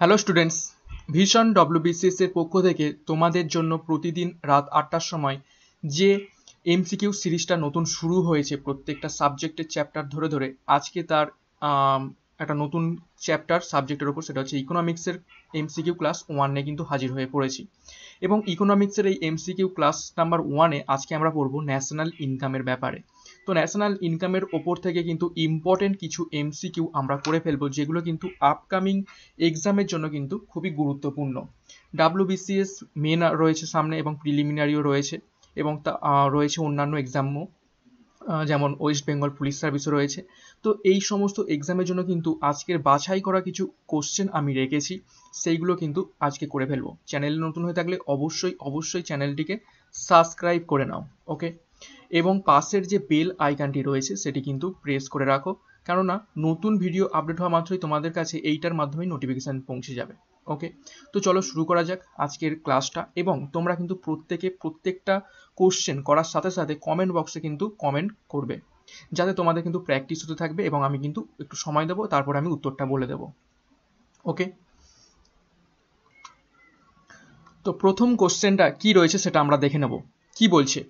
hello students ভীষণ WBCS এর পক্ষ থেকে তোমাদের জন্য প্রতিদিন রাত আটটার সময় যে এমসিকিউ সিরিজটা নতুন শুরু হয়েছে প্রত্যেকটা সাবজেক্টের চ্যাপ্টার ধরে ধরে আজকে তার একটা নতুন চ্যাপ্টার সাবজেক্টের ওপর সেটা হচ্ছে ইকোনমিক্সের এমসিকিউ ক্লাস ওয়ানে কিন্তু হাজির হয়ে পড়েছি এবং ইকোনমিক্সের এই এমসিকিউ ক্লাস নাম্বার ওয়ানে আজকে আমরা পড়ব ন্যাশনাল ইনকামের ব্যাপারে তো ন্যাশনাল ইনকামের ওপর থেকে কিন্তু ইম্পর্টেন্ট কিছু এমসিকিউ আমরা করে ফেলবো যেগুলো কিন্তু আপকামিং এক্সামের জন্য কিন্তু খুবই গুরুত্বপূর্ণ ডাব্লুবিসিএস মেন রয়েছে সামনে এবং প্রিলিমিনারিও রয়েছে এবং তা রয়েছে অন্যান্য এক্সামও যেমন ওয়েস্ট বেঙ্গল পুলিশ সার্ভিসও রয়েছে তো এই সমস্ত এক্সামের জন্য কিন্তু আজকের বাছাই করা কিছু কোশ্চেন আমি রেখেছি সেইগুলো কিন্তু আজকে করে ফেলবো চ্যানেল নতুন হয়ে থাকলে অবশ্যই অবশ্যই চ্যানেলটিকে সাবস্ক্রাইব করে নাও ওকে এবং পাশের যে বেল আইকনটি রয়েছে সেটি কিন্তু প্রেস করে রাখো কেননা নতুন ভিডিও আপডেট হওয়া মাত্রই তোমাদের কাছে এইটার মাধ্যমে নোটিফিকেশান পৌঁছে যাবে ওকে তো চলো শুরু করা যাক আজকের ক্লাসটা এবং তোমরা কিন্তু প্রত্যেকে প্রত্যেকটা কোশ্চেন করার সাথে সাথে কমেন্ট বক্সে কিন্তু কমেন্ট করবে যাতে তোমাদের কিন্তু প্র্যাকটিস হতে থাকবে এবং আমি কিন্তু একটু সময় দেবো তারপর আমি উত্তরটা বলে দেবো ওকে তো প্রথম কোশ্চেনটা কি রয়েছে সেটা আমরা দেখে নেব কি বলছে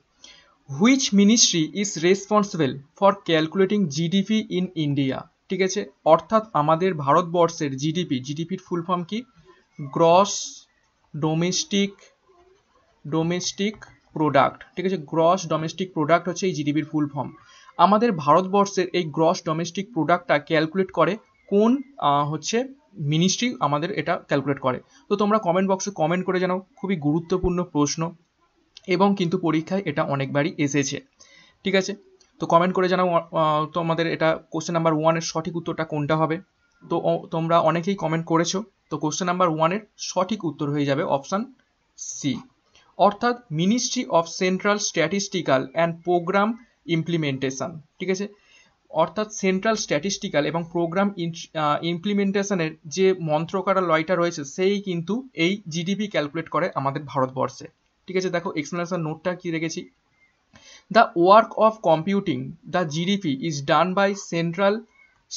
which ministry is responsible for calculating GDP in India ঠিক আছে অর্থাৎ আমাদের ভারতবর্ষের জিডিপি জিডিপির ফুল ফর্ম কি গ্রস ডোমেস্টিক ডোমেস্টিক প্রোডাক্ট ঠিক আছে গ্রস ডোমেস্টিক প্রোডাক্ট হচ্ছে এই জিডিপির ফুল ফর্ম আমাদের ভারতবর্ষের এই গ্রস ডোমেস্টিক প্রোডাক্টটা ক্যালকুলেট করে কোন হচ্ছে মিনিস্ট্রি আমাদের এটা ক্যালকুলেট করে তো তোমরা কমেন্ট বক্সে কমেন্ট করে জানাও খুবই গুরুত্বপূর্ণ প্রশ্ন এবং কিন্তু পরীক্ষায় এটা অনেকবারই এসেছে ঠিক আছে তো কমেন্ট করে জানাও তোমাদের এটা কোশ্চেন নাম্বার ওয়ানের সঠিক উত্তরটা কোনটা হবে তো তোমরা অনেকেই কমেন্ট করেছো তো কোশ্চেন নাম্বার ওয়ানের সঠিক উত্তর হয়ে যাবে অপশান সি অর্থাৎ ministry of central statistical and programme implementation ঠিক আছে অর্থাৎ সেন্ট্রাল স্ট্যাটিস্টিক্যাল এবং প্রোগ্রাম ইমপ্লিমেন্টেশনের যে মন্ত্রকারা লয়টা রয়েছে সেই কিন্তু এই জিডিপি ক্যালকুলেট করে আমাদের ভারতবর্ষে ঠিক আছে দেখো এক্সপ্লেনেশন নোটটা কি রেখেছি the work of computing the GDP is done by central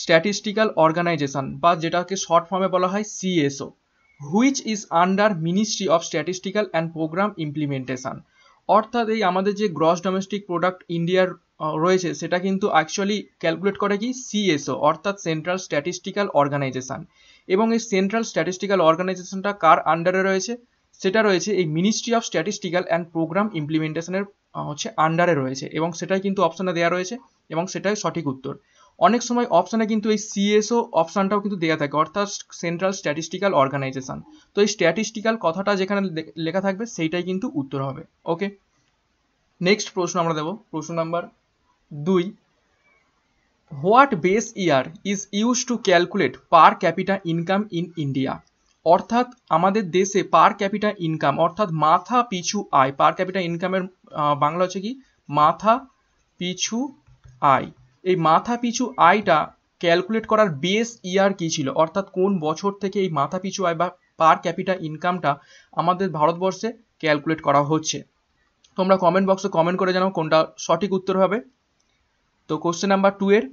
statistical organisation বা যেটাকে শর্ট ফর্মে বলা হয় CSO which is under ministry of statistical and programme implementation অর্থাৎ এই আমাদের যে গ্রস ডোমেস্টিক প্রোডাক্ট ইন্ডিয়ার রয়েছে সেটা কিন্তু অ্যাকচুয়ালি ক্যালকুলেট করে কি সিএসও অর্থাৎ সেন্ট্রাল স্ট্যাটিস্টিক্যাল অর্গানাইজেশন এবং এই সেন্ট্রাল স্ট্যাটিস্টিক্যাল অর্গানাইজেশনটা কার আন্ডারে রয়েছে সেটা রয়েছে এই ministry of statistical and programme ইমপ্লিমেন্টেশনের হচ্ছে আন্ডারে রয়েছে এবং সেটাই কিন্তু অপশানে দেওয়া রয়েছে এবং সেটাই সঠিক উত্তর অনেক সময় অপশানে কিন্তু এই সিএসও অপশানটাও কিন্তু দেওয়া থাকে অর্থাৎ সেন্ট্রাল স্ট্যাটিস্টিক্যাল অর্গানাইজেশন তো এই স্ট্যাটিস্টিক্যাল কথাটা যেখানে লেখা থাকবে সেইটাই কিন্তু উত্তর হবে ওকে নেক্সট প্রশ্ন আমরা দেব প্রশ্ন নাম্বার দুই what base year is use to calculate per capita income in India অর্থাৎ আমাদের দেশে পার ক্যাপিটা ইনকাম অর্থাৎ মাথা পিছু আয় পার ক্যাপিটা ইনকামের বাংলা হচ্ছে কি মাথা পিছু আয় এই মাথা পিছু আয়টা ক্যালকুলেট করার বেস ইয়ার কী ছিল অর্থাৎ কোন বছর থেকে এই মাথা পিছু আয় বা পার ক্যাপিটা ইনকামটা আমাদের ভারতবর্ষে ক্যালকুলেট করা হচ্ছে তোমরা কমেন্ট বক্সে কমেন্ট করে জানাও কোনটা সঠিক উত্তর হবে তো কোশ্চেন নাম্বার টু এর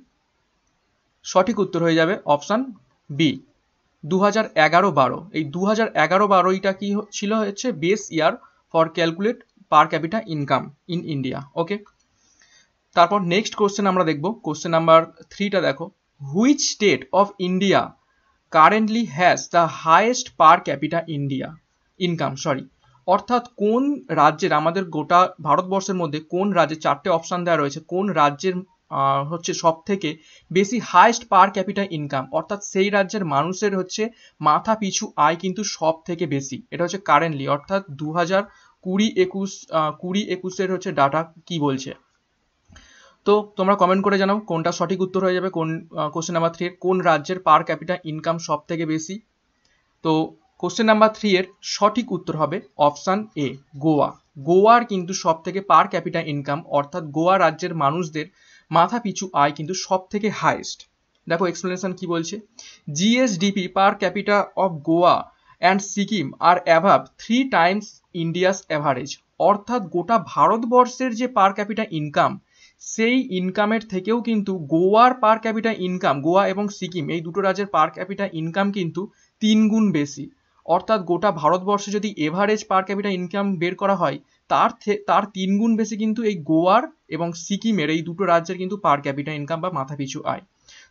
সঠিক উত্তর হয়ে যাবে অপশান বি দু হাজার এগারো বারো এই দু হাজার এগারো বারোইটা কি ছিল হচ্ছে base year for calculate per capita income in India okay তারপর নেক্সট কোশ্চেন আমরা দেখব কোশ্চেন নাম্বার থ্রিটা দেখো which state of India currently has the highest per capita India income sorry অর্থাৎ কোন রাজ্যের আমাদের গোটা ভারতবর্ষের মধ্যে কোন রাজ্যে চারটে অপশান দেওয়া রয়েছে কোন রাজ্যের হচ্ছে সব থেকে বেশি হাইস্ট পার ক্যাপিটাল ইনকাম অর্থাৎ সেই রাজ্যের মানুষের হচ্ছে মাথা পিছু আয় কিন্তু সব থেকে বেশি এটা হচ্ছে কারেন্টলি অর্থাৎ দু হাজার কুড়ি একুশ কুড়ি একুশের হচ্ছে ডাটা কি বলছে তো তোমরা কমেন্ট করে জানাও কোনটা সঠিক উত্তর হয়ে যাবে কোন কোশ্চেন নাম্বার থ্রি কোন রাজ্যের পার ক্যাপিটাল ইনকাম সব থেকে বেশি তো কোশ্চেন নাম্বার থ্রি এর সঠিক উত্তর হবে অপশান এ গোয়া গোয়ার কিন্তু সব থেকে পার ক্যাপিটাল ইনকাম অর্থাৎ গোয়া রাজ্যের মানুষদের মাথা পিছু আয় কিন্তু সব থেকে হাইস্ট দেখো এক্সপ্লেনেশন কি বলছে GSDP per capita of Goa and Sikkim are above three times India's average অর্থাৎ গোটা ভারতবর্ষের যে পার ক্যাপিটা ইনকাম সেই ইনকামের থেকেও কিন্তু গোয়ার পার ক্যাপিটা ইনকাম গোয়া এবং সিকিম এই দুটো রাজ্যের পার ক্যাপিটা ইনকাম কিন্তু তিন গুণ বেশি অর্থাৎ গোটা ভারতবর্ষে যদি এভারেজ পার ক্যাপিটা ইনকাম বের করা হয় তার তার তিন গুণ বেশি কিন্তু এই গোয়ার এবং সিকিমের এই দুটো রাজ্যের কিন্তু পার ক্যাপিটা ইনকাম বা মাথাপিছু আয়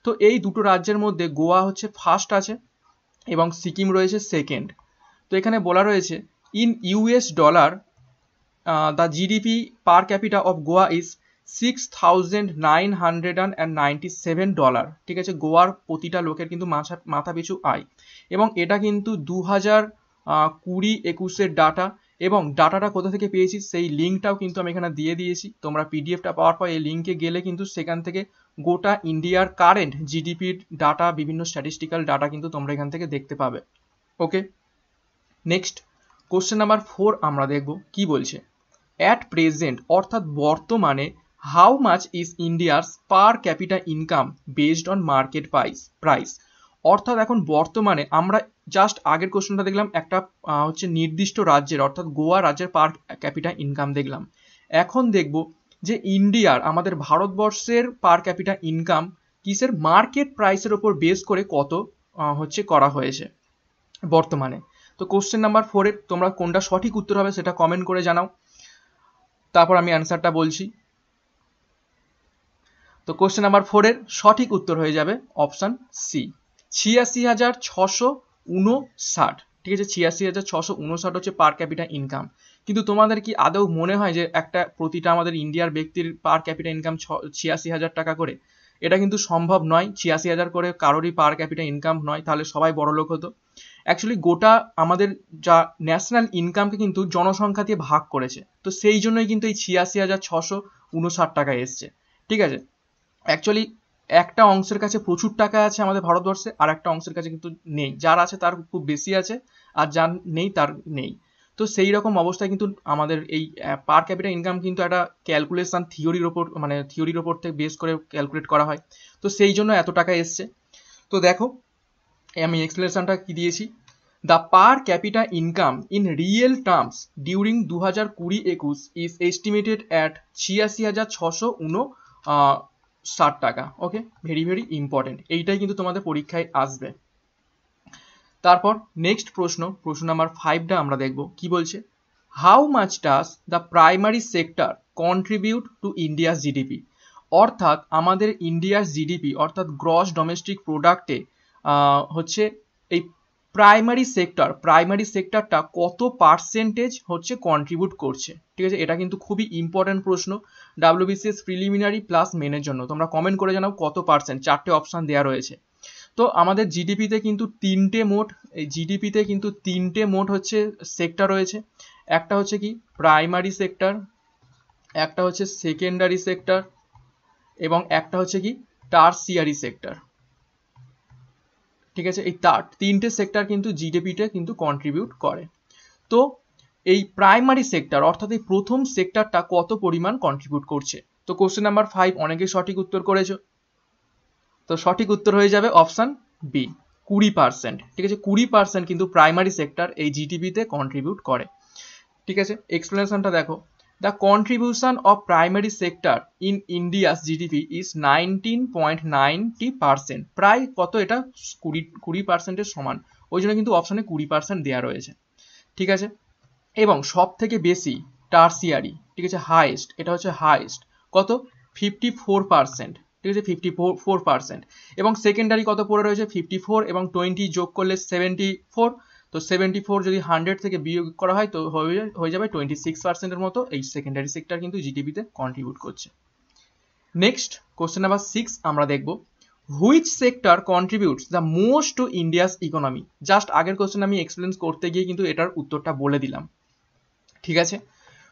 তো এই দুটো রাজ্যের মধ্যে গোয়া হচ্ছে ফার্স্ট আছে এবং সিকিম রয়েছে সেকেন্ড তো এখানে বলা রয়েছে in US dollar the GDP per capita of Goa is six thousand nine hundred and ninety seven dollar ঠিক আছে গোয়ার প্রতিটা লোকের কিন্তু মাথা মাথাপিছু আয় এবং এটা কিন্তু দু হাজার কুড়ি একুশের ডাটা এবং ডাটাটা কোথা থেকে পেয়েছি সেই লিঙ্কটাও কিন্তু আমি এখানে দিয়ে দিয়েছি তোমরা পিডিএফটা পাওয়ার পর এই লিঙ্কে গেলে কিন্তু সেখান থেকে গোটা ইন্ডিয়ার কারেন্ট জিডিপির ডাটা বিভিন্ন স্ট্যাটিস্টিক্যাল ডাটা কিন্তু তোমরা এখান থেকে দেখতে পাবে okay next question number four আমরা দেখব কি বলছে অ্যাট প্রেজেন্ট অর্থাৎ বর্তমানে হাউ মাচ ইজ ইন্ডিয়ার per capita income based on market price price অর্থাৎ এখন বর্তমানে আমরা জাস্ট আগের কোশ্চেনটা দেখলাম একটা হচ্ছে নির্দিষ্ট রাজ্যের অর্থাৎ গোয়া রাজ্যের পার ক্যাপিটা ইনকাম দেখলাম এখন দেখব যে ইন্ডিয়ার আমাদের ভারতবর্ষের পার ক্যাপিটা ইনকাম কিসের মার্কেট প্রাইসের ওপর বেস করে কত হচ্ছে করা হয়েছে বর্তমানে তো কোশ্চেন নাম্বার ফোরে তোমরা কোনটা সঠিক উত্তর হবে সেটা কমেন্ট করে জানাও তারপর আমি অ্যান্সারটা বলছি তো কোশ্চেন নাম্বার ফোরের সঠিক উত্তর হয়ে যাবে অপশান সি ছিয়াশি হাজার ছশো উনষাট ঠিক আছে ছিয়াশি হাজার ছশো উনষাট হচ্ছে পার ক্যাপিটাল ইনকাম কিন্তু তোমাদের কি আদৌ মনে হয় যে একটা প্রতিটা আমাদের ইন্ডিয়ার ব্যক্তির পার ক্যাপিটাল ইনকাম ছ ছিয়াশি হাজার টাকা করে এটা কিন্তু সম্ভব নয় ছিয়াশি হাজার করে কারোরই পার ক্যাপিটাল ইনকাম নয় তাহলে সবাই বড় লোক হতো অ্যাকচুয়ালি গোটা আমাদের যা ন্যাশনাল ইনকামকে কিন্তু জনসংখ্যা দিয়ে ভাগ করেছে তো সেই জন্যই কিন্তু এই ছিয়াশি হাজার ছশো উনষাট টাকা এসছে ঠিক আছে অ্যাকচুয়ালি একটা অংশের কাছে প্রচুর টাকা আছে আমাদের ভারতবর্ষে আর একটা অংশের কাছে কিন্তু নেই যার আছে তার খুব বেশি আছে আর যার নেই তার নেই তো সেই রকম অবস্থায় কিন্তু আমাদের এই পার ক্যাপিটাল ইনকাম কিন্তু একটা ক্যালকুলেশন থিওরির ওপর মানে থিওরির ওপর থেকে বেস করে ক্যালকুলেট করা হয় তো সেই জন্য এত টাকা এসছে তো দেখো আমি এক্সপ্লেনেশনটা কি দিয়েছি the per capita income in real terms during দু হাজার কুড়ি একুশ ইজ এস্টিমেটেড অ্যাট ছিয়াশি হাজার ছশো উনো ষাট টাকা ওকে ভেরি ভেরি ইম্পর্টেন্ট এইটাই কিন্তু তোমাদের পরীক্ষায় আসবে তারপর নেক্সট প্রশ্ন প্রশ্ন নাম্বার ফাইভটা আমরা দেখব কি বলছে how much does the primary sector contribute to India's GDP অর্থাৎ আমাদের ইন্ডিয়ার জিডিপি অর্থাৎ গ্রস ডোমেস্টিক প্রোডাক্টে হচ্ছে এই প্রাইমারি সেক্টর প্রাইমারি সেক্টরটা কত পার্সেন্টেজ হচ্ছে কন্ট্রিবিউট করছে ঠিক আছে এটা কিন্তু খুবই ইম্পর্ট্যান্ট প্রশ্ন ডাব্লিউবিসিএস প্রিলিমিনারি প্লাস মেনের জন্য তোমরা কমেন্ট করে জানাও কত পার্সেন্ট চারটে অপশান দেওয়া রয়েছে তো আমাদের জিডিপিতে কিন্তু তিনটে মোট এই জিডিপিতে কিন্তু তিনটে মোট হচ্ছে সেক্টর রয়েছে একটা হচ্ছে কি প্রাইমারি সেক্টর একটা হচ্ছে সেকেন্ডারি সেক্টর এবং একটা হচ্ছে কি টার্সিয়ারি সেক্টর ঠিক আছে এই তার তিনটে সেক্টর কিন্তু জিডিপিতে কিন্তু কন্ট্রিবিউট করে তো এই প্রাইমারি সেক্টর অর্থাৎ এই প্রথম সেক্টরটা কত পরিমাণ কন্ট্রিবিউট করছে তো কোশ্চেন নাম্বার ফাইভ অনেকেই সঠিক উত্তর করেছ তো সঠিক উত্তর হয়ে যাবে অপশান বি কুড়ি পার্সেন্ট ঠিক আছে কুড়ি পার্সেন্ট কিন্তু প্রাইমারি সেক্টর এই জিটিপিতে কন্ট্রিবিউট করে ঠিক আছে এক্সপ্লেনেশনটা দেখো the contribution of primary sector in India's GDP is nineteen point ninety percent প্রায় কত এটা কুড়ি কুড়ি পার্সেন্টের সমান ওই জন্য কিন্তু অপশানে কুড়ি পার্সেন্ট দেওয়া রয়েছে ঠিক আছে এবং সব থেকে বেশি টার্সিয়ারি ঠিক আছে হাইস্ট এটা হচ্ছে হাইস্ট কত ফিফটি ফোর পার্সেন্ট ঠিক আছে ফিফটি ফোর ফোর পার্সেন্ট এবং সেকেন্ডারি কত পড়ে রয়েছে ফিফটি ফোর এবং টোয়েন্টি যোগ করলে সেভেন্টি ফোর তো সেভেন্টি ফোর যদি হান্ড্রেড থেকে বিয়োগ করা হয় তো হয়ে যাবে টোয়েন্টি সিক্স পার্সেন্টের মতো এই সেকেন্ডারি সেক্টর কিন্তু জিডিপিতে কন্ট্রিবিউট করছে নেক্সট কোশ্চেন নাম্বার সিক্স আমরা দেখব which sector contributes the most to India's economy just আগের কোশ্চেন আমি এক্সপ্লেন করতে গিয়ে কিন্তু এটার উত্তরটা বলে দিলাম ঠিক আছে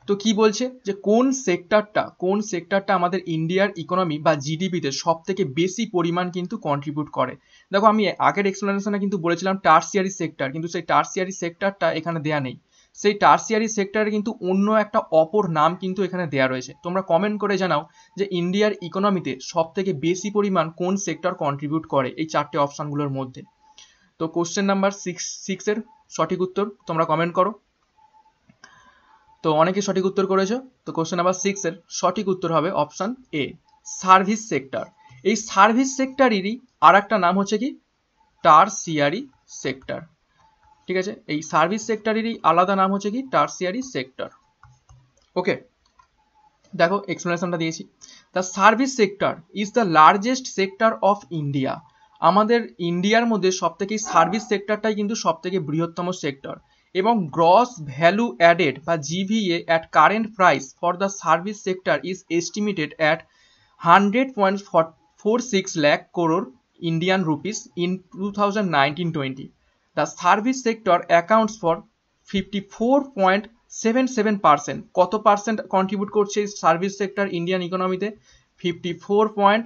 তো কি বলছে যে কোন সেক্টরটা কোন সেক্টরটা আমাদের ইন্ডিয়ার ইকোনমি বা জিডিপিতে সব থেকে বেশি পরিমাণ কিন্তু কন্ট্রিবিউট করে দেখো আমি আগের এক্সপ্লেনেশনে কিন্তু বলেছিলাম টার্সিয়ারি সেক্টর কিন্তু সেই টার্সিয়ারি সেক্টরটা এখানে দেয়া নেই সেই টার্সিয়ারি সেক্টরের কিন্তু অন্য একটা অপর নাম কিন্তু এখানে দেয়া রয়েছে তোমরা কমেন্ট করে জানাও যে ইন্ডিয়ার ইকোনমিতে সব থেকে বেশি পরিমাণ কোন সেক্টর কন্ট্রিবিউট করে এই চারটে অপশানগুলোর মধ্যে তো কোশ্চেন নাম্বার সিক্স সিক্সের সঠিক উত্তর তোমরা কমেন্ট করো তো অনেকে সঠিক উত্তর করেছো তো কোশ্চেন নাম্বার এর সঠিক উত্তর হবে অপশন এ সার্ভিস সেক্টর এই সার্ভিস সেক্টরেরই আর একটা নাম হচ্ছে কি টারসিয়ারি সেক্টর ঠিক আছে এই সার্ভিস সেক্টরেরই আলাদা নাম হচ্ছে কি টার্সিয়ারি সেক্টর ওকে দেখো এক্সপ্লেনেশনটা দিয়েছি the service sector is the largest sector of India আমাদের ইন্ডিয়ার মধ্যে সবথেকে সার্ভিস সেক্টরটাই কিন্তু সবথেকে বৃহত্তম সেক্টর এবং গ্রস ভ্যালু অ্যাডেড বা GVA at current price for the service sector is estimated at hundred point four six lakh crore Indian rupees in two thousand nineteen twenty the service sector accounts for fifty four point seven seven percent কত percent contribute করছে service sector Indian ইকোনমিতে fifty four point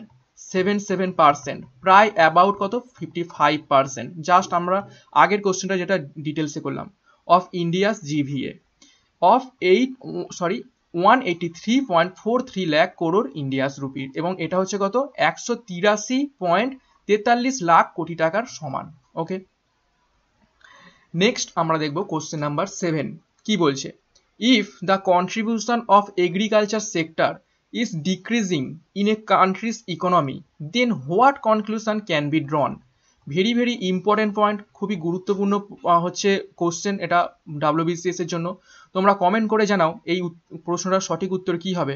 seven seven percent প্রায় about কত fifty five percent just আমরা আগের কোশ্চেনটা যেটা ডিটেলসে করলাম of India's a of eight sorry one eighty three point four three lakh crore India's রুপির এবং এটা হচ্ছে কত একশো তিরাশি পয়েন্ট তেতাল্লিশ লাখ কোটি টাকার সমান ওকে নেক্সট আমরা দেখব কোশ্চেন নাম্বার সেভেন কি বলছে if the contribution of agriculture sector is decreasing in a country's economy then what conclusion can be drawn very very important point খুবই গুরুত্বপূর্ণ হচ্ছে কোশ্চেন এটা ডাব্লিউবিসিএস এর জন্য তোমরা কমেন্ট করে জানাও এই প্রশ্নটার সঠিক উত্তর কি হবে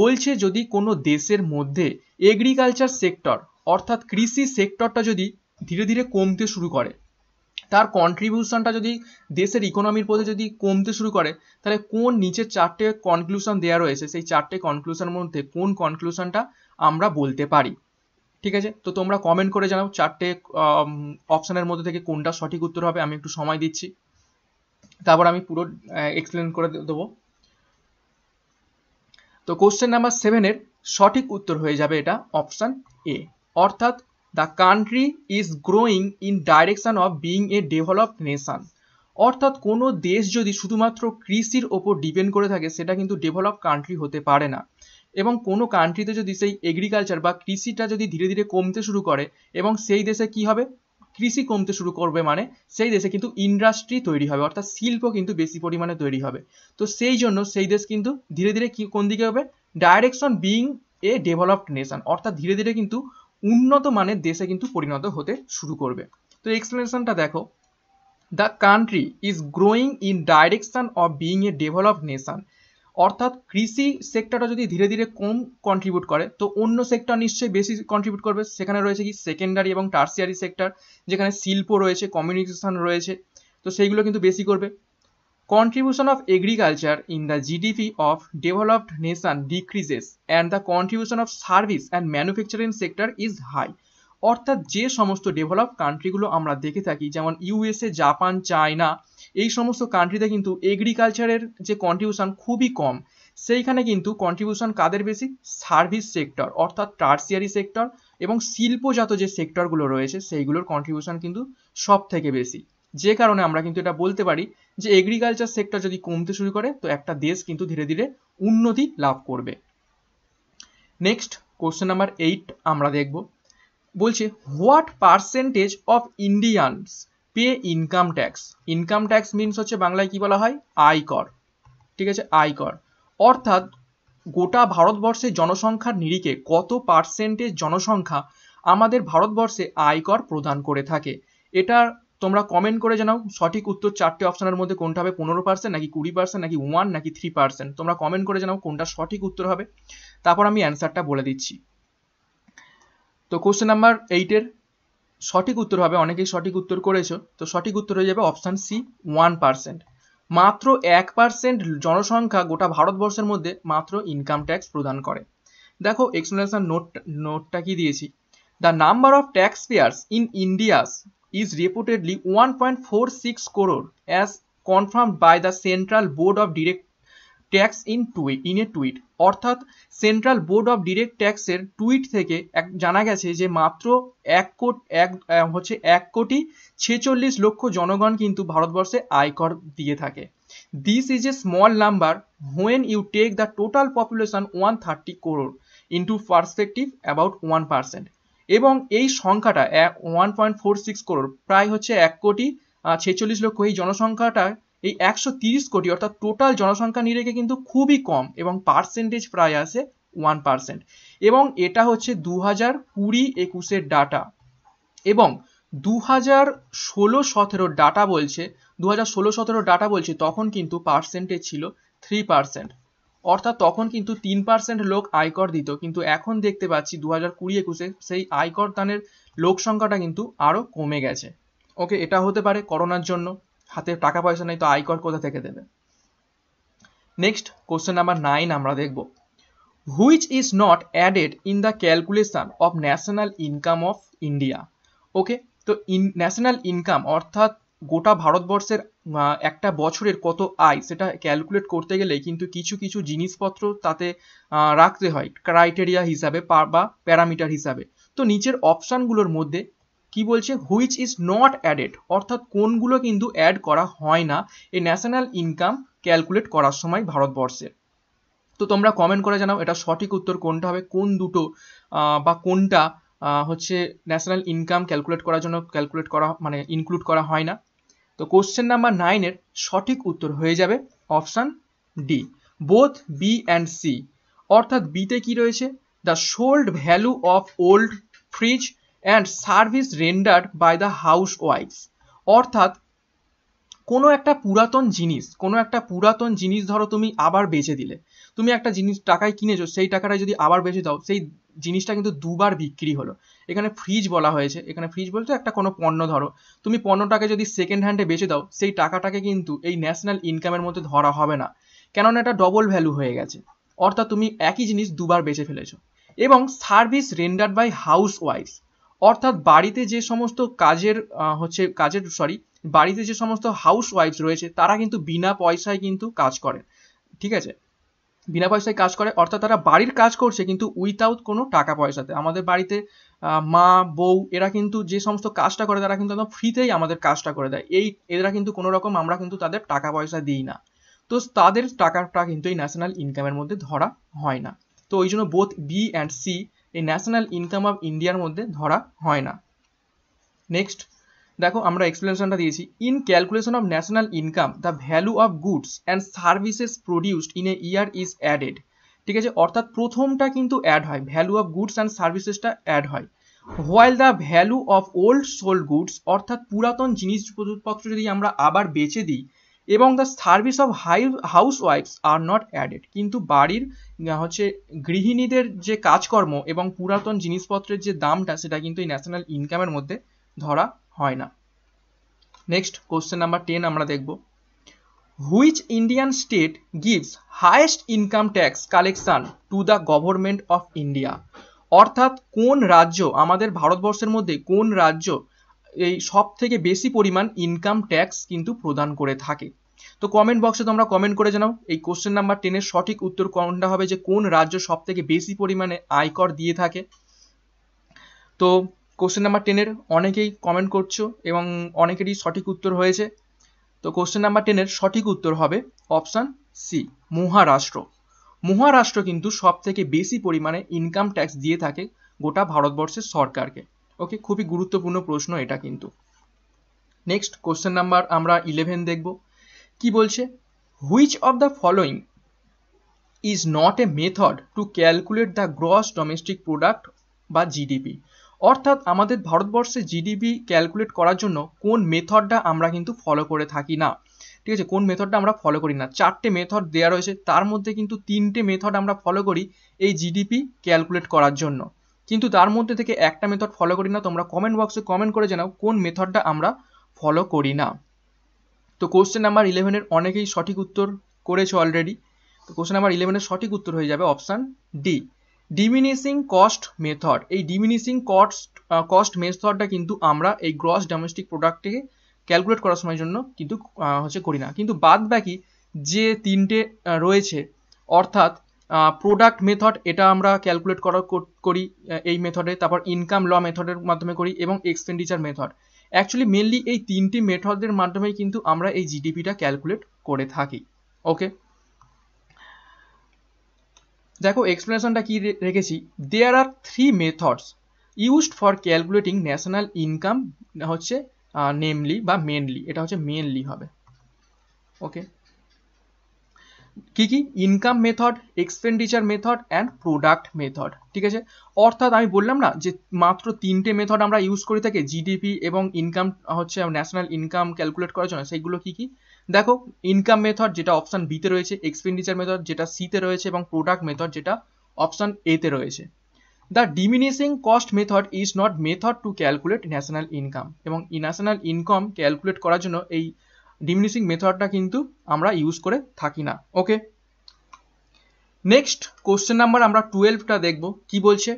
বলছে যদি কোনো দেশের মধ্যে এগ্রিকালচার সেক্টর অর্থাৎ কৃষি সেক্টরটা যদি ধীরে ধীরে কমতে শুরু করে তার কন্ট্রিবিউশনটা যদি দেশের ইকোনমির পথে যদি কমতে শুরু করে তাহলে কোন নিচের চারটে কনক্লুশন দেওয়া রয়েছে সেই চারটে কনক্লুশনের মধ্যে কোন কনক্লুশনটা আমরা বলতে পারি ঠিক আছে তো তোমরা কমেন্ট করে জানাও চারটে অপশানের মধ্যে থেকে কোনটা সঠিক উত্তর হবে আমি একটু সময় দিচ্ছি তারপর আমি পুরো এক্সপ্লেন করে দেবো তো কোশ্চেন নাম্বার সেভেনের সঠিক উত্তর হয়ে যাবে এটা অপশান এ অর্থাৎ the country is growing in direction of being a developed nation অর্থাৎ কোনো দেশ যদি শুধুমাত্র কৃষির ওপর ডিপেন্ড করে থাকে সেটা কিন্তু ডেভেলপ কান্ট্রি হতে পারে না এবং কোনো কান্ট্রিতে যদি সেই এগ্রিকালচার বা কৃষিটা যদি ধীরে ধীরে কমতে শুরু করে এবং সেই দেশে কি হবে কৃষি কমতে শুরু করবে মানে সেই দেশে কিন্তু ইন্ডাস্ট্রি তৈরি হবে অর্থাৎ শিল্প কিন্তু বেশি পরিমাণে তৈরি হবে তো সেই জন্য সেই দেশ কিন্তু ধীরে ধীরে কি কোন দিকে হবে direction being a developed nation অর্থাৎ ধীরে ধীরে কিন্তু উন্নত মানের দেশে কিন্তু পরিণত হতে শুরু করবে তো এক্সপ্লেনেশনটা দেখো the country is growing in direction of being a developed nation অর্থাৎ কৃষি সেক্টরটা যদি ধীরে ধীরে কম কন্ট্রিবিউট করে তো অন্য সেক্টর নিশ্চয়ই বেশি কন্ট্রিবিউট করবে সেখানে রয়েছে কি সেকেন্ডারি এবং টার্সিয়ারি সেক্টর যেখানে শিল্প রয়েছে কমিউনিকেশন রয়েছে তো সেইগুলো কিন্তু বেশি করবে contribution of agriculture in the GDP of developed nation decreases and the contribution of service and manufacturing sector is high অর্থাৎ যে সমস্ত ডেভেলপ কান্ট্রিগুলো আমরা দেখে থাকি যেমন ইউএসএ জাপান চায়না এই সমস্ত কান্ট্রিতে কিন্তু এগ্রিকালচারের যে কন্ট্রিবিউশন খুবই কম সেইখানে কিন্তু কন্ট্রিবিউশন কাদের বেশি সার্ভিস সেক্টর অর্থাৎ টার্সিয়ারি সেক্টর এবং শিল্পজাত যে সেক্টরগুলো রয়েছে সেইগুলোর কন্ট্রিবিউশন কিন্তু সব থেকে বেশি যে কারণে আমরা কিন্তু এটা বলতে পারি যে এগ্রিকালচার সেক্টর যদি কমতে শুরু করে তো একটা দেশ কিন্তু ধীরে ধীরে উন্নতি লাভ করবে নেক্সট কোশ্চেন নাম্বার এইট আমরা দেখব বলছে what percentage of Indians pay income tax income tax means হচ্ছে বাংলায় কি বলা হয় আয়কর ঠিক আছে আয়কর অর্থাৎ গোটা ভারতবর্ষের জনসংখ্যার নিরিখে কত পার্সেন্টেজ জনসংখ্যা আমাদের ভারতবর্ষে আয়কর প্রদান করে থাকে এটা তোমরা কমেন্ট করে জানাও সঠিক উত্তর চারটে অপশনের মধ্যে কোনটা হবে পনেরো পার্সেন্ট নাকি কুড়ি পার্সেন্ট নাকি ওয়ান নাকি থ্রি পার্সেন্ট তোমরা কমেন্ট করে জানাও কোনটা সঠিক উত্তর হবে তারপর আমি অ্যান্সারটা বলে দিচ্ছি তো কোশ্চেন নাম্বার এইটের সঠিক উত্তর হবে অনেকেই সঠিক উত্তর করেছো তো সঠিক উত্তর হয়ে যাবে অপশান সি ওয়ান পার্সেন্ট মাত্র এক পার্সেন্ট জনসংখ্যা গোটা ভারতবর্ষের মধ্যে মাত্র ইনকাম ট্যাক্স প্রদান করে দেখো এক্সপ্লেনেশন নোট নোটটা কি দিয়েছি the number of tax payers in India's is reputedly one point four six crore as confirm by the central board of direct tax in tweet in a tweet অর্থাৎ central board of direct ট্যাক্সের tweet থেকে এক জানা গেছে যে মাত্র এক কোটি এক হচ্ছে এক কোটি ছেচল্লিশ লক্ষ জনগণ কিন্তু ভারতবর্ষে আয়কর দিয়ে থাকে this is a small number when you take the total population one thirty crore into perspective about one percent এবং এই সংখ্যাটা one point four six crore প্রায় হচ্ছে এক কোটি ছেচল্লিশ লক্ষ এই জনসংখ্যাটা এই একশো তিরিশ কোটি অর্থাৎ টোটাল জনসংখ্যা নিরেখে কিন্তু খুবই কম এবং পার্সেন্টেজ প্রায় আসে ওয়ান পার্সেন্ট এবং এটা হচ্ছে দু হাজার কুড়ি একুশের ডাটা এবং দু হাজার ষোলো সতেরো ডাটা বলছে দু হাজার ষোলো সতেরো ডাটা বলছে তখন কিন্তু পার্সেন্টেজ ছিল থ্রি পার্সেন্ট অর্থাৎ তখন কিন্তু তিন পার্সেন্ট লোক আয়কর দিত কিন্তু এখন দেখতে পাচ্ছি দু হাজার কুড়ি একুশে সেই আয়কর দানের লোক সংখ্যাটা কিন্তু আরও কমে গেছে ওকে এটা হতে পারে করোনার জন্য হাতে টাকা পয়সা নেই তো আয়কর কোথা থেকে দেবে নেক্সট কোশ্চেন নাম্বার নাইন আমরা দেখব which is not added in the calculation of national income of India okay তো ইন ন্যাশনাল ইনকাম অর্থাৎ গোটা ভারতবর্ষের একটা বছরের কত আয় সেটা ক্যালকুলেট করতে গেলে কিন্তু কিছু কিছু জিনিসপত্র তাতে রাখতে হয় ক্রাইটেরিয়া হিসাবে বা প্যারামিটার হিসাবে তো নিচের অপশানগুলোর মধ্যে কি বলছে হুইচ ইজ নট অ্যাডেড অর্থাৎ কোনগুলো কিন্তু অ্যাড করা হয় না এই ন্যাশনাল ইনকাম ক্যালকুলেট করার সময় ভারতবর্ষের তো তোমরা কমেন্ট করে জানাও এটা সঠিক উত্তর কোনটা হবে কোন দুটো বা কোনটা হচ্ছে ন্যাশনাল ইনকাম ক্যালকুলেট করার জন্য ক্যালকুলেট করা মানে ইনক্লুড করা হয় না তো কোশ্চেন নাম্বার নাইনের সঠিক উত্তর হয়ে যাবে option D both B and C অর্থাৎ বিতে কি রয়েছে the sold value of old fridge and service rendered by the house wifes অর্থাৎ কোনো একটা পুরাতন জিনিস কোনো একটা পুরাতন জিনিস ধরো তুমি আবার বেচে দিলে তুমি একটা জিনিস টাকায় কিনেছো সেই টাকাটা যদি আবার বেচে দাও সেই জিনিসটা কিন্তু দুবার বিক্রি হলো এখানে ফ্রিজ বলা হয়েছে এখানে ফ্রিজ বলতে একটা কোনো পণ্য ধরো তুমি পণ্যটাকে যদি সেকেন্ড হ্যান্ডে বেচে দাও সেই টাকাটাকে কিন্তু এই ন্যাশনাল ইনকামের মধ্যে ধরা হবে না কেননা এটা ডবল ভ্যালু হয়ে গেছে অর্থাৎ তুমি একই জিনিস দুবার বেচে ফেলেছো এবং service rendered by house wifes অর্থাৎ বাড়িতে যে সমস্ত কাজের হচ্ছে কাজের সরি বাড়িতে যে সমস্ত হাউস ওয়াইফস রয়েছে তারা কিন্তু বিনা পয়সায় কিন্তু কাজ করে ঠিক আছে বিনা পয়সায় কাজ করে অর্থাৎ তারা বাড়ির কাজ করছে কিন্তু উইথাউট কোনো টাকা পয়সাতে আমাদের বাড়িতে মা বউ এরা কিন্তু যে সমস্ত কাজটা করে তারা কিন্তু একদম ফ্রিতেই আমাদের কাজটা করে দেয় এই এরা কিন্তু কোনো রকম আমরা কিন্তু তাদের টাকা পয়সা দিই না তো তাদের টাকাটা কিন্তু এই ন্যাশনাল ইনকামের মধ্যে ধরা হয় না তো ওই জন্য বোথ বি অ্যান্ড সি এই ন্যাশনাল ইনকাম অফ ইন্ডিয়ার মধ্যে ধরা হয় না নেক্সট দেখো আমরা এক্সপ্লেনেশনটা দিয়েছি in calculation of national income the value of goods and services produced in a year is added ঠিক আছে অর্থাৎ প্রথমটা কিন্তু অ্যাড হয় ভ্যালু অফ গুডস অ্যান্ড সার্ভিসেসটা অ্যাড হয় while the value of old sold goods অর্থাৎ পুরাতন জিনিসপত্র যদি আমরা আবার বেচে দিই এবং the service of high house wifes are not added কিন্তু বাড়ির হচ্ছে গৃহিণীদের যে কাজকর্ম এবং পুরাতন জিনিসপত্রের যে দামটা সেটা কিন্তু এই ন্যাশনাল ইনকামের মধ্যে ধরা হয় না নেক্সট কোশ্চেন নাম্বার টেন আমরা দেখব which Indian state gives highest income tax collection to the government of India অর্থাৎ কোন রাজ্য আমাদের ভারতবর্ষের মধ্যে কোন রাজ্য এই সব থেকে বেশি পরিমাণ ইনকাম ট্যাক্স কিন্তু প্রদান করে থাকে তো কমেন্ট বক্সে তোমরা কমেন্ট করে জানাও এই কোশ্চেন নাম্বার টেনের সঠিক উত্তর কোনটা হবে যে কোন রাজ্য সব থেকে বেশি পরিমাণে আয়কর দিয়ে থাকে তো কোশ্চেন নাম্বার টেনের অনেকেই কমেন্ট করছো এবং অনেকেরই সঠিক উত্তর হয়েছে তো কোশ্চেন নাম্বার টেনের সঠিক উত্তর হবে অপশান সি মহারাষ্ট্র মহারাষ্ট্র কিন্তু সব থেকে বেশি পরিমাণে ইনকাম ট্যাক্স দিয়ে থাকে গোটা ভারতবর্ষের সরকারকে ওকে খুবই গুরুত্বপূর্ণ প্রশ্ন এটা কিন্তু নেক্সট কোশ্চেন নাম্বার আমরা ইলেভেন দেখব কি বলছে which of the following is not a method to calculate the gross domestic product বা জিডিপি অর্থাৎ আমাদের ভারতবর্ষে জিডিপি ক্যালকুলেট করার জন্য কোন মেথডটা আমরা কিন্তু ফলো করে থাকি না ঠিক আছে কোন মেথডটা আমরা ফলো করি না চারটে মেথড দেওয়া রয়েছে তার মধ্যে কিন্তু তিনটে মেথড আমরা ফলো করি এই জিডিপি ক্যালকুলেট করার জন্য কিন্তু তার মধ্যে থেকে একটা মেথড ফলো করি না তোমরা কমেন্ট বক্সে কমেন্ট করে জানাও কোন মেথডটা আমরা ফলো করি না তো কোশ্চেন নাম্বার ইলেভেনের অনেকেই সঠিক উত্তর করেছে অলরেডি তো কোশ্চেন নাম্বার ইলেভেনের সঠিক উত্তর হয়ে যাবে option D diminishing cost method এই ডিমিনিসিং কস্ট কস্ট মেথডটা কিন্তু আমরা এই গ্রস ডোমেস্টিক প্রোডাক্টকে ক্যালকুলেট করার সময় জন্য কিন্তু হচ্ছে করি না কিন্তু বাদ বাকি যে তিনটে রয়েছে অর্থাৎ প্রোডাক্ট মেথড এটা আমরা ক্যালকুলেট করা করি এই মেথডে তারপর ইনকাম ল মেথডের মাধ্যমে করি এবং এক্সপেন্ডিচার মেথড অ্যাকচুয়ালি মেনলি এই তিনটি মেথডের মাধ্যমেই কিন্তু আমরা এই জিডিপিটা ক্যালকুলেট করে থাকি ওকে দেখো এক্সপ্লেনেশনটা কি রেখেছি there are three methods used for calculating national income হচ্ছে নেমলি বা মেনলি এটা হচ্ছে মেনলি হবে ওকে কি কি income method expenditure method and product method ঠিক আছে অর্থাৎ আমি বললাম না যে মাত্র তিনটে মেথড আমরা ইউজ করে থাকি জিডিপি এবং ইনকাম হচ্ছে ন্যাশনাল ইনকাম ক্যালকুলেট করার জন্য সেইগুলো কি কি দেখো ইনকাম মেথড যেটা অপশান বিতে রয়েছে এক্সপেন্ডিচার মেথড যেটা সিতে রয়েছে এবং প্রোডাক্ট মেথড যেটা অপশান এতে রয়েছে the diminishing cost method is not method to calculate national income এবং ন্যাশনাল ইনকাম ক্যালকুলেট করার জন্য এই ডিমিনিশিং মেথডটা কিন্তু আমরা ইউজ করে থাকি না ওকে নেক্সট কোশ্চেন নাম্বার আমরা টুয়েলভটা দেখব কি বলছে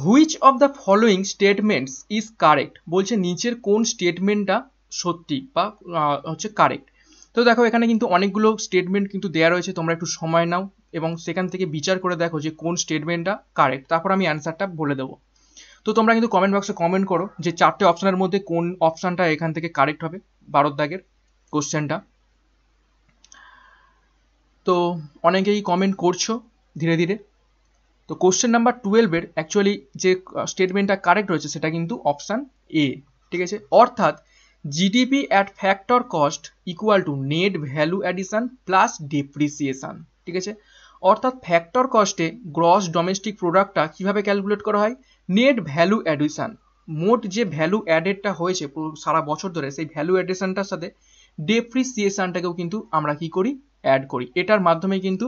which of the following statements is correct বলছে নিচের কোন স্টেটমেন্টটা সত্যি বা হচ্ছে কারেক্ট তো দেখো এখানে কিন্তু অনেকগুলো স্টেটমেন্ট কিন্তু দেওয়া রয়েছে তোমরা একটু সময় নাও এবং সেখান থেকে বিচার করে দেখো যে কোন স্টেটমেন্টটা কারেক্ট তারপর আমি অ্যান্সারটা বলে দেবো তো তোমরা কিন্তু কমেন্ট বক্সে কমেন্ট করো যে চারটে অপশানের মধ্যে কোন অপশানটা এখান থেকে কারেক্ট হবে বারো দাগের কোশ্চেনটা তো অনেকেই কমেন্ট করছো ধীরে ধীরে তো কোশ্চেন নাম্বার টুয়েলভের অ্যাকচুয়ালি যে স্টেটমেন্টটা কারেক্ট রয়েছে সেটা কিন্তু অপশান এ ঠিক আছে অর্থাৎ GDP at factor cost equal to net value addition plus depreciation ঠিক আছে অর্থাৎ ফ্যাক্টর কস্টে গ্রস ডোমেস্টিক প্রোডাক্টটা কীভাবে ক্যালকুলেট করা হয় নেট ভ্যালু অ্যাডিশান মোট যে ভ্যালু অ্যাডেডটা হয়েছে সারা বছর ধরে সেই ভ্যালু অ্যাডেশনটার সাথে ডেপ্রিসিয়েশনটাকেও কিন্তু আমরা কি করি অ্যাড করি এটার মাধ্যমে কিন্তু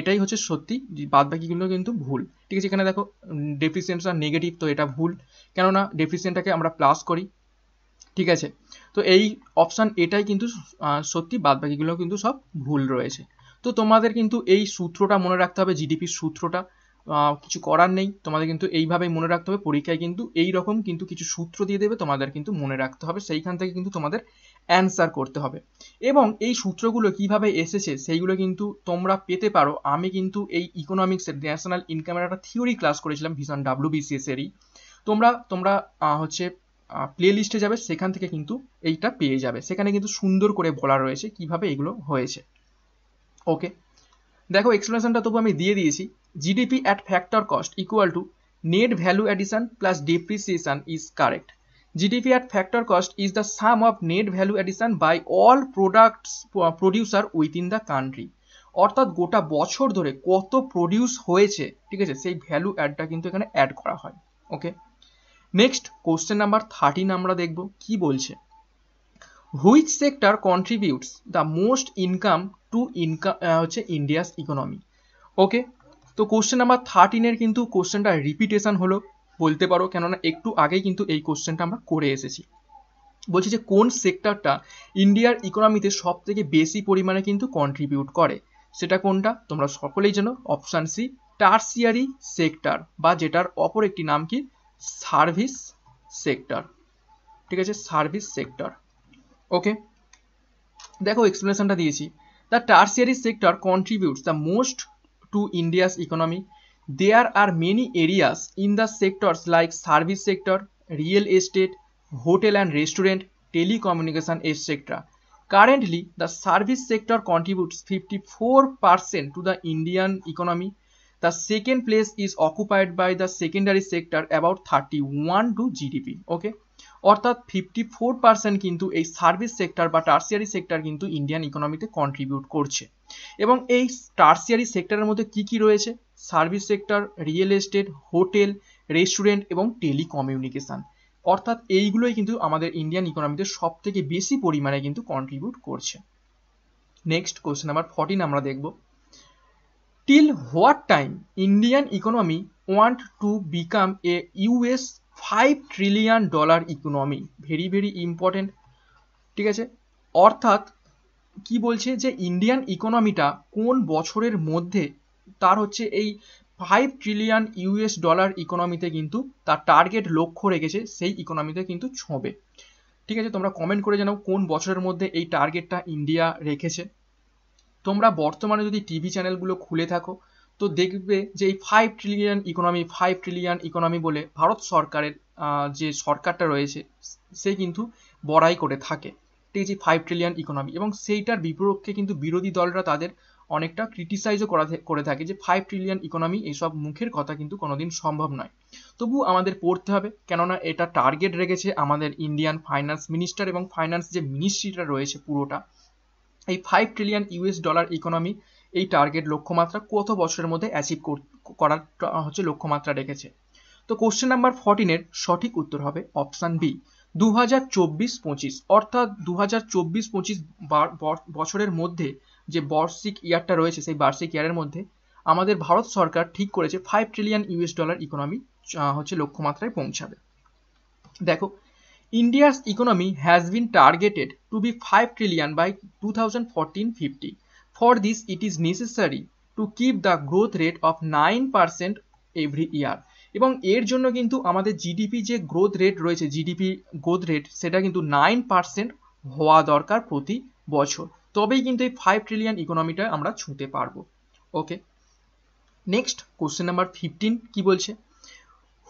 এটাই হচ্ছে সত্যি বাদ বাকিগুলো কিন্তু ভুল ঠিক আছে এখানে দেখো ডেফিসিয়েন্টটা নেগেটিভ তো এটা ভুল কেননা ডেফিসিয়েন্টটাকে আমরা প্লাস করি ঠিক আছে তো এই অপশান এটাই কিন্তু সত্যি বাদ বাকিগুলো কিন্তু সব ভুল রয়েছে তো তোমাদের কিন্তু এই সূত্রটা মনে রাখতে হবে জিডিপির সূত্রটা কিছু করার নেই তোমাদের কিন্তু এইভাবেই মনে রাখতে হবে পরীক্ষায় কিন্তু এই রকম কিন্তু কিছু সূত্র দিয়ে দেবে তোমাদের কিন্তু মনে রাখতে হবে সেইখান থেকে কিন্তু তোমাদের অ্যান্সার করতে হবে এবং এই সূত্রগুলো কিভাবে এসেছে সেইগুলো কিন্তু তোমরা পেতে পারো আমি কিন্তু এই ইকোনমিক্সের ন্যাশনাল ইনকামের একটা থিওরি ক্লাস করেছিলাম ভীষণ ডাব্লিউ বিসিএসেরই তোমরা তোমরা হচ্ছে প্লে লিস্টে যাবে সেখান থেকে কিন্তু এইটা পেয়ে যাবে সেখানে কিন্তু সুন্দর করে বলা রয়েছে কিভাবে এগুলো হয়েছে ওকে দেখো এক্সপ্লেনেশনটা তবু আমি দিয়ে দিয়েছি GDP at factor cost equal to net value addition plus depreciation is correct GDP at factor cost is the sum of net value addition by all products producer within the country অর্থাৎ গোটা বছর ধরে কত produce হয়েছে ঠিক আছে সেই value অ্যাডটা কিন্তু এখানে অ্যাড করা হয় okay next question number thirteen আমরা দেখব কি বলছে which sector contributes the most income to income হচ্ছে ইন্ডিয়াস ইকোনমি ওকে তো কোশ্চেন নাম্বার থার্টিনের কিন্তু কোশ্চেনটা রিপিটেশন হলো বলতে পারো কেননা একটু আগেই কিন্তু এই কোশ্চেনটা আমরা করে এসেছি বলছি যে কোন সেক্টরটা ইন্ডিয়ার ইকোনমিতে সব থেকে বেশি পরিমাণে কিন্তু কন্ট্রিবিউট করে সেটা কোনটা তোমরা সকলেই জানো অপশান সি টার্সিয়ারি সেক্টর বা যেটার অপর একটি নাম কি সার্ভিস সেক্টর ঠিক আছে সার্ভিস সেক্টর ওকে দেখো এক্সপ্লেনেশনটা দিয়েছি the tertiary sector contributes the most to India's economy there are many areas in the sectors like service sector real estate hotel and restaurant telecommunication etcetera currently the service sector contributes fifty four percent to the Indian economy the second place is occupied by the secondary sector about thirty one to GDP okay অর্থাৎ fifty four percent কিন্তু এই service sector বা tertiary sector কিন্তু Indian ইকোনমিতে contribute করছে এবং এই tertiary সেক্টরের মধ্যে কি কি রয়েছে service sector real estate hotel restaurant এবং টেলিকমিউনিকেশান অর্থাৎ এইগুলোই কিন্তু আমাদের ইন্ডিয়ান ইকোনমিতে সব থেকে বেশি পরিমাণে কিন্তু কন্ট্রিবিউট করছে নেক্সট কোয়েশ্চেন নাম্বার ফর্টিন আমরা দেখব till what time Indian economy want to become a US five trillion dollar economy very very important ঠিক আছে অর্থাৎ কি বলছে যে ইন্ডিয়ান ইকোনমিটা কোন বছরের মধ্যে তার হচ্ছে এই ফাইভ ট্রিলিয়ন ইউএস ডলার ইকোনমিতে কিন্তু তার টার্গেট লক্ষ্য রেখেছে সেই ইকোনমিতে কিন্তু ছোঁবে ঠিক আছে তোমরা কমেন্ট করে জানাও কোন বছরের মধ্যে এই টার্গেটটা ইন্ডিয়া রেখেছে তোমরা বর্তমানে যদি টিভি চ্যানেলগুলো খুলে থাকো তো দেখবে যে এই five trillion economy five trillion economy বলে ভারত সরকারের যে সরকারটা রয়েছে সে কিন্তু বড়াই করে থাকে টেজি ফাইভ ট্রিলিয়ন ইকোনমি এবং সেইটার বিপক্ষে কিন্তু বিরোধী দলরা তাদের অনেকটা ক্রিটিসাইজও করা করে থাকে যে ফাইভ ট্রিলিয়ন ইকোনমি এইসব মুখের কথা কিন্তু কোনোদিন সম্ভব নয় তবু আমাদের পড়তে হবে কেননা এটা টার্গেট রেখেছে আমাদের ইন্ডিয়ান ফাইন্যান্স মিনিস্টার এবং ফাইন্যান্স যে মিনিস্ট্রিটা রয়েছে পুরোটা এই five trillion US dollar economy এই টার্গেট লক্ষ্যমাত্রা কত বছরের মধ্যে অ্যাচিভ করার হচ্ছে লক্ষ্যমাত্রা রেখেছে তো কোশ্চেন নাম্বার ফর্টিনের সঠিক উত্তর হবে অপশান বি দু হাজার চব্বিশ পঁচিশ অর্থাৎ দু হাজার চব্বিশ পঁচিশ বছরের মধ্যে যে বার্ষিক ইয়ারটা রয়েছে সেই বার্ষিক ইয়ারের মধ্যে আমাদের ভারত সরকার ঠিক করেছে five trillion US dollar economy হচ্ছে লক্ষ্যমাত্রায় পৌঁছাবে দেখো India's economy has been targeted to be five trillion by two thousand fourteen fifty for this it is necessary to keep the growth rate of nine percent every year এবং এর জন্য কিন্তু আমাদের GDP যে গ্রোথ রেট রয়েছে GDP growth rate সেটা কিন্তু nine percent হওয়া দরকার প্রতি বছর তবেই কিন্তু এই ফাইভ ট্রিলিয়ন ইকোনমিটা আমরা ছুঁতে পারবো okay next question number fifteen কি বলছে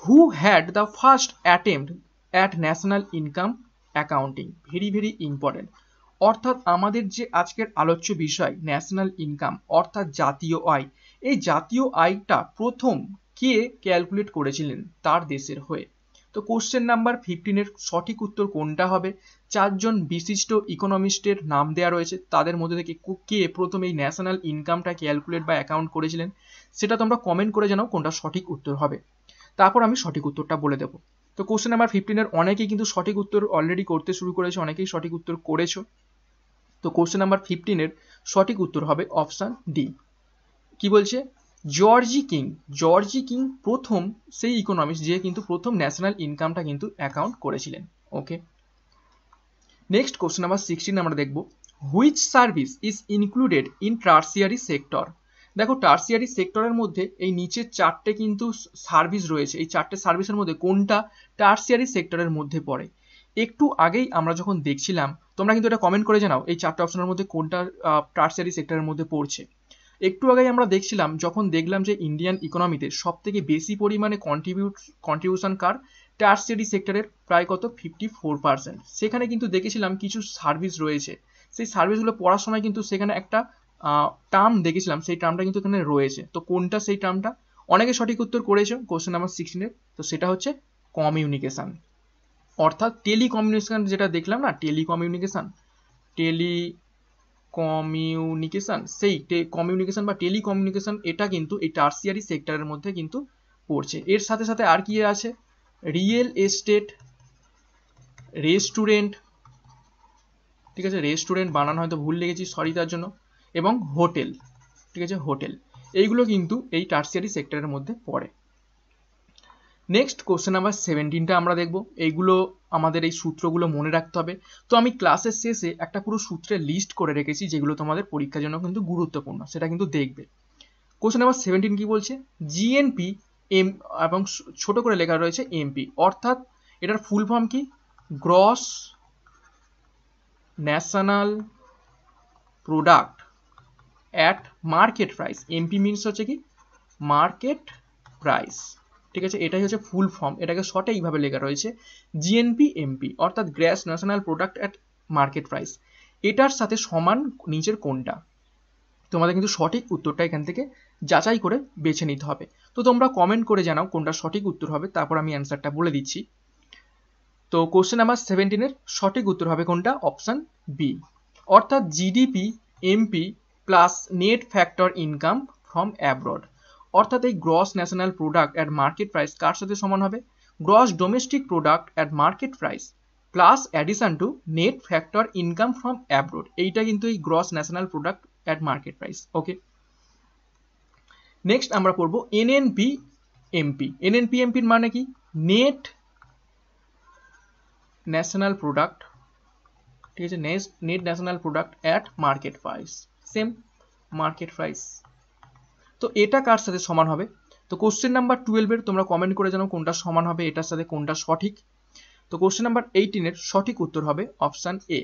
who had the first attempt at national income accounting very very important অর্থাৎ আমাদের যে আজকের আলোচ্য বিষয় ন্যাশনাল ইনকাম অর্থাৎ জাতীয় আয় এই জাতীয় আয়টা প্রথম কে ক্যালকুলেট করেছিলেন তার দেশের হয়ে তো কোশ্চেন নাম্বার ফিফটিনের সঠিক উত্তর কোনটা হবে চারজন বিশিষ্ট ইকোনমিস্টের নাম দেওয়া রয়েছে তাদের মধ্যে থেকে কে প্রথম এই ন্যাশনাল ইনকামটা ক্যালকুলেট বা অ্যাকাউন্ট করেছিলেন সেটা তোমরা কমেন্ট করে জানাও কোনটা সঠিক উত্তর হবে তারপর আমি সঠিক উত্তরটা বলে দেবো তো কোশ্চেন নাম্বার ফিফটিনের অনেকেই কিন্তু সঠিক উত্তর অলরেডি করতে শুরু করেছে অনেকেই সঠিক উত্তর করেছো তো কোশ্চেন নাম্বার ফিফটিনের সঠিক উত্তর হবে অপশান ডি কি বলছে জর্জি কিং জর্জি কিং প্রথম সেই ইকোনমিক্স যে কিন্তু প্রথম ন্যাশনাল ইনকামটা কিন্তু অ্যাকাউন্ট করেছিলেন okay next question number sixteen আমরা দেখব which service is included in tertiary sector দেখো টার্সিয়ারি সেক্টরের মধ্যে এই নিচের চারটে কিন্তু সার্ভিস রয়েছে এই চারটে সার্ভিসের মধ্যে কোনটা টার্সিয়ারি সেক্টরের মধ্যে পড়ে একটু আগেই আমরা যখন দেখছিলাম তোমরা কিন্তু এটা কমেন্ট করে জানাও এই চারটে অপশনের মধ্যে কোনটা টার্সিয়ারি সেক্টরের মধ্যে পড়ছে একটু আগেই আমরা দেখছিলাম যখন দেখলাম যে ইন্ডিয়ান ইকোনমিতে সব থেকে বেশি পরিমাণে কন্ট্রিবিউট কন্ট্রিবিউশন কার টার্সিয়ারি সেক্টরের প্রায় কত ফিফটি ফোর পার্সেন্ট সেখানে কিন্তু দেখেছিলাম কিছু সার্ভিস রয়েছে সেই সার্ভিসগুলো পড়ার সময় কিন্তু সেখানে একটা টার্ম দেখেছিলাম সেই টার্মটা কিন্তু এখানে রয়েছে তো কোনটা সেই টার্মটা অনেকে সঠিক উত্তর করেছে কোশ্চেন নাম্বার সিক্সটিনের তো সেটা হচ্ছে কমিউনিকেশান অর্থাৎ টেলিকমিউনিকেশান যেটা দেখলাম না টেলিকমিউনিকেশান টেলি কমিউনিকেশান সেই কমিউনিকেশান বা টেলিকমিউনিকেশান এটা কিন্তু এই টার্সিয়ারি সেক্টরের মধ্যে কিন্তু পড়ছে এর সাথে সাথে আর কি আছে রিয়েল এস্টেট রেস্টুরেন্ট ঠিক আছে রেস্টুরেন্ট বানানো হয়তো ভুল লেগেছি সরি তার জন্য এবং হোটেল ঠিক আছে হোটেল এইগুলো কিন্তু এই টার্সিয়ারি সেক্টরের মধ্যে পড়ে নেক্সট কোশ্চেন নাম্বার সেভেন্টিনটা আমরা দেখব এইগুলো আমাদের এই সূত্রগুলো মনে রাখতে হবে তো আমি ক্লাসের শেষে একটা পুরো সূত্রের লিস্ট করে রেখেছি যেগুলো তোমাদের পরীক্ষার জন্য কিন্তু গুরুত্বপূর্ণ সেটা কিন্তু দেখবে কোশ্চেন নাম্বার সেভেন্টিন কী বলছে জিএনপি এম এবং ছোট করে লেখা রয়েছে এমপি অর্থাৎ এটার ফুল ফর্ম কি gross national product at market price MP means হচ্ছে কি মার্কেট প্রাইস ঠিক আছে এটাই হচ্ছে ফুল ফর্ম এটাকে শর্টে এইভাবে লেখা রয়েছে জিএনপি এমপি অর্থাৎ gross national product at market price এটার সাথে সমান নিচের কোনটা তোমাদের কিন্তু সঠিক উত্তরটা এখান থেকে যাচাই করে বেছে নিতে হবে তো তোমরা কমেন্ট করে জানাও কোনটা সঠিক উত্তর হবে তারপর আমি অ্যান্সারটা বলে দিচ্ছি তো কোশ্চেন নাম্বার সেভেন্টিনের সঠিক উত্তর হবে কোনটা অপশান বি অর্থাৎ GDP MP plus net factor income from abroad অর্থাৎ এই gross national product at market price কার সাথে সমান হবে gross domestic product at market price plus addition to net factor income from abroad এইটা কিন্তু এই gross national product at market price okay next আমরা পড়বো এনএনপি এমপি এনএনপি এমপির মানে কি নেট ন্যাশনাল প্রোডাক্ট ঠিক আছে net national product at market price same market price তো এটা কার সাথে সমান হবে তো কোশ্চেন নাম্বার টুয়েলভের তোমরা কমেন্ট করে জানো কোনটা সমান হবে এটার সাথে কোনটা সঠিক তো কোশ্চেন নাম্বার এইটিনের সঠিক উত্তর হবে option A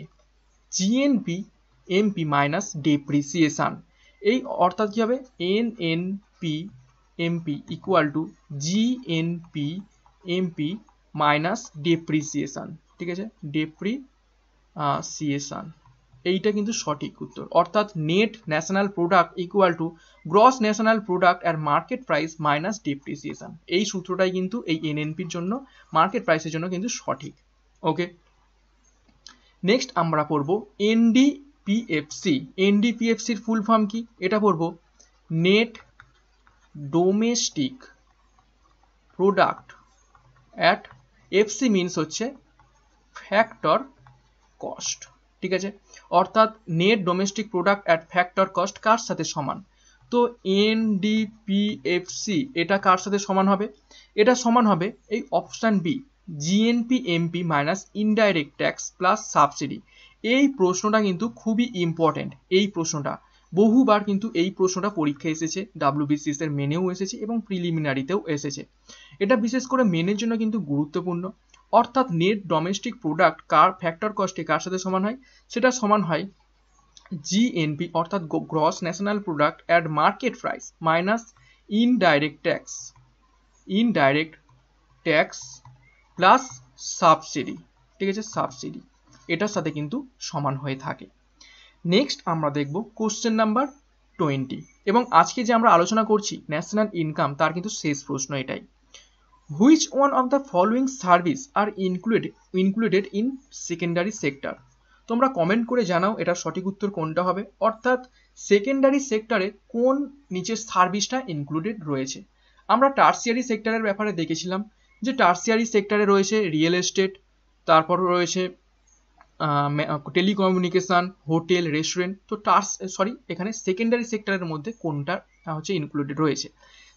GNP MP minus depreciation এই অর্থাৎ কী হবে N N P MP equal to GNP MP minus depreciation ঠিক আছে ডেপ্রিসিয়েশান এইটা কিন্তু সঠিক উত্তর অর্থাৎ net national product equal to gross national product and market price minus depreciation এই সূত্রটাই কিন্তু এই এনএনপির জন্য মার্কেট প্রাইসের জন্য কিন্তু সঠিক ওকে নেক্সট আমরা পড়ব এনডিপিএফসি এনডিপিএফসির ফুল ফর্ম কি এটা পড়ব net domestic product at FC means হচ্ছে ফ্যাক্টর কস্ট ঠিক আছে অর্থাৎ net domestic product at factor cost কার সাথে সমান তো এনডিপিএফসি এটা কার সাথে সমান হবে এটা সমান হবে এই option B GNP MP minus indirect tax plus subsidy এই প্রশ্নটা কিন্তু খুবই ইম্পর্টেন্ট এই প্রশ্নটা বহুবার কিন্তু এই প্রশ্নটা পরীক্ষা এসেছে ডাব্লিউবিসিএস এর মেনেও এসেছে এবং প্রিলিমিনারিতেও এসেছে এটা বিশেষ করে মেনের জন্য কিন্তু গুরুত্বপূর্ণ অর্থাৎ নেট ডোমেস্টিক প্রোডাক্ট কার ফ্যাক্টর কস্টে কার সাথে সমান হয় সেটা সমান হয় জিএনপি অর্থাৎ gross national product at market price minus indirect tax indirect tax plus subsidy ঠিক আছে সাবসিডি এটার সাথে কিন্তু সমান হয়ে থাকে নেক্সট আমরা দেখব কোশ্চেন নাম্বার টোয়েন্টি এবং আজকে যে আমরা আলোচনা করছি ন্যাশনাল ইনকাম তার কিন্তু শেষ প্রশ্ন এটাই which one of the following service are included included in secondary sector তোমরা কমেন্ট করে জানাও এটা সঠিক উত্তর কোনটা হবে অর্থাৎ সেকেন্ডারি সেক্টরে কোন নিচের সার্ভিসটা ইনক্লুডেড রয়েছে আমরা টার্সিয়ারি সেক্টরের ব্যাপারে দেখেছিলাম যে টার্সিয়ারি সেক্টরে রয়েছে রিয়েল এস্টেট তারপর রয়েছে টেলিকমিউনিকেশান হোটেল রেস্টুরেন্ট তো টার্স সরি এখানে সেকেন্ডারি সেক্টরের মধ্যে কোনটা হচ্ছে ইনক্লুডেড রয়েছে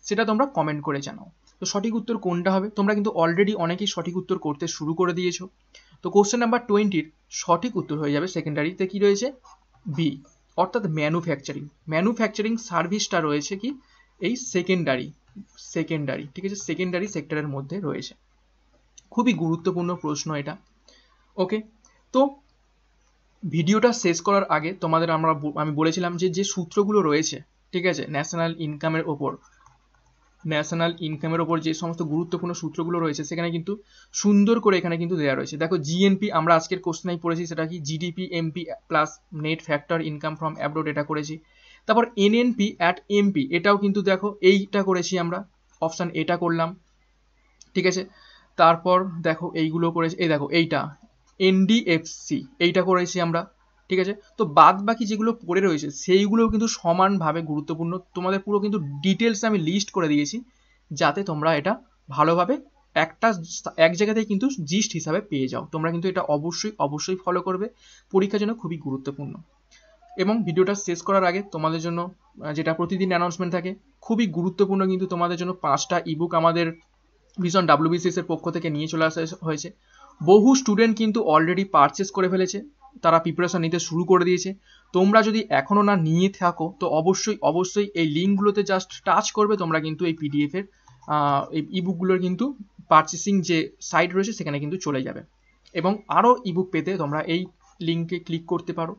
সেটা তোমরা কমেন্ট করে জানাও তো সঠিক উত্তর কোনটা হবে তোমরা কিন্তু অলরেডি অনেকেই সঠিক উত্তর করতে শুরু করে দিয়েছো তো কোশ্চেন নাম্বার টোয়েন্টির সঠিক উত্তর হয়ে যাবে সেকেন্ডারিতে কি রয়েছে বি অর্থাৎ ম্যানুফ্যাকচারিং ম্যানুফ্যাকচারিং সার্ভিসটা রয়েছে কি এই সেকেন্ডারি সেকেন্ডারি ঠিক আছে সেকেন্ডারি সেক্টরের মধ্যে রয়েছে খুবই গুরুত্বপূর্ণ প্রশ্ন এটা ওকে তো ভিডিওটা শেষ করার আগে তোমাদের আমরা আমি বলেছিলাম যে যে সূত্রগুলো রয়েছে ঠিক আছে ন্যাশনাল ইনকামের ওপর ন্যাশনাল ইনকামের ওপর যে সমস্ত গুরুত্বপূর্ণ সূত্রগুলো রয়েছে সেখানে কিন্তু সুন্দর করে এখানে কিন্তু দেওয়া রয়েছে দেখো জিএনপি আমরা আজকের কোশ্চেনাই পড়েছি সেটা কি GDP MP plus net factor income from abroad এটা করেছি তারপর এনএনপি অ্যাট এমপি এটাও কিন্তু দেখো এইটা করেছি আমরা অপশান এটা করলাম ঠিক আছে তারপর দেখো এইগুলো করেছি এই দেখো এইটা এনডিএফসি এইটা করেছি আমরা ঠিক আছে তো বাদ বাকি যেগুলো পড়ে রয়েছে সেইগুলোও কিন্তু সমানভাবে গুরুত্বপূর্ণ তোমাদের পুরো কিন্তু ডিটেলস আমি লিস্ট করে দিয়েছি যাতে তোমরা এটা ভালোভাবে একটা এক জায়গাতেই কিন্তু জিস্ট হিসাবে পেয়ে যাও তোমরা কিন্তু এটা অবশ্যই অবশ্যই ফলো করবে পরীক্ষার জন্য খুবই গুরুত্বপূর্ণ এবং ভিডিওটা শেষ করার আগে তোমাদের জন্য যেটা প্রতিদিন অ্যানাউন্সমেন্ট থাকে খুবই গুরুত্বপূর্ণ কিন্তু তোমাদের জন্য পাঁচটা ইবুক আমাদের ভিশন ডাব্লিউবিসিএস এর পক্ষ থেকে নিয়ে চলে আসা হয়েছে বহু স্টুডেন্ট কিন্তু অলরেডি পারচেস করে ফেলেছে তারা প্রিপারেশন নিতে শুরু করে দিয়েছে তোমরা যদি এখনও না নিয়ে থাকো তো অবশ্যই অবশ্যই এই লিঙ্কগুলোতে জাস্ট টাচ করবে তোমরা কিন্তু এই পিডিএফের এই ইবুকগুলোর কিন্তু পার্চেসিং যে সাইট রয়েছে সেখানে কিন্তু চলে যাবে এবং আরও ইবুক পেতে তোমরা এই লিঙ্কে ক্লিক করতে পারো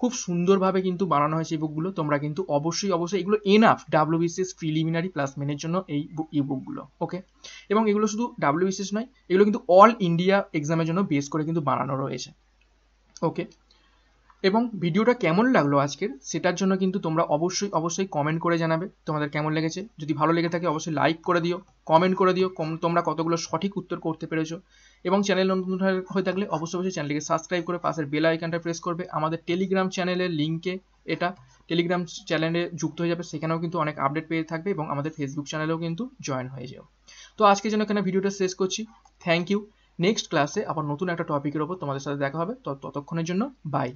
খুব সুন্দরভাবে কিন্তু বানানো হয়েছে ইবুকগুলো তোমরা কিন্তু অবশ্যই অবশ্যই এগুলো এনাফ ডাব্লিউবিসিএস প্রিলিমিনারি প্লাস মেনের জন্য এই ইবুকগুলো ওকে এবং এগুলো শুধু ডাব্লিউবিসিএস নয় এগুলো কিন্তু অল ইন্ডিয়া এক্সামের জন্য বেস করে কিন্তু বানানো রয়েছে ওকে এবং ভিডিওটা কেমন লাগলো আজকের সেটার জন্য কিন্তু তোমরা অবশ্যই অবশ্যই কমেন্ট করে জানাবে তোমাদের কেমন লেগেছে যদি ভালো লেগে থাকে অবশ্যই লাইক করে দিও কমেন্ট করে দিও কম তোমরা কতগুলো সঠিক উত্তর করতে পেরেছো এবং চ্যানেল নতুন হয়ে থাকলে অবশ্যই অবশ্যই চ্যানেলকে সাবস্ক্রাইব করে পাশের বেল আইকনটা প্রেস করবে আমাদের টেলিগ্রাম চ্যানেলের লিঙ্কে এটা টেলিগ্রাম চ্যানেলে যুক্ত হয়ে যাবে সেখানেও কিন্তু অনেক আপডেট পেয়ে থাকবে এবং আমাদের ফেসবুক চ্যানেলেও কিন্তু জয়েন হয়ে যাও তো আজকের জন্য এখানে ভিডিওটা শেষ করছি থ্যাংক ইউ নেক্সট ক্লাসে আবার নতুন একটা টপিকের ওপর তোমাদের সাথে দেখা হবে ততক্ষণের জন্য বাই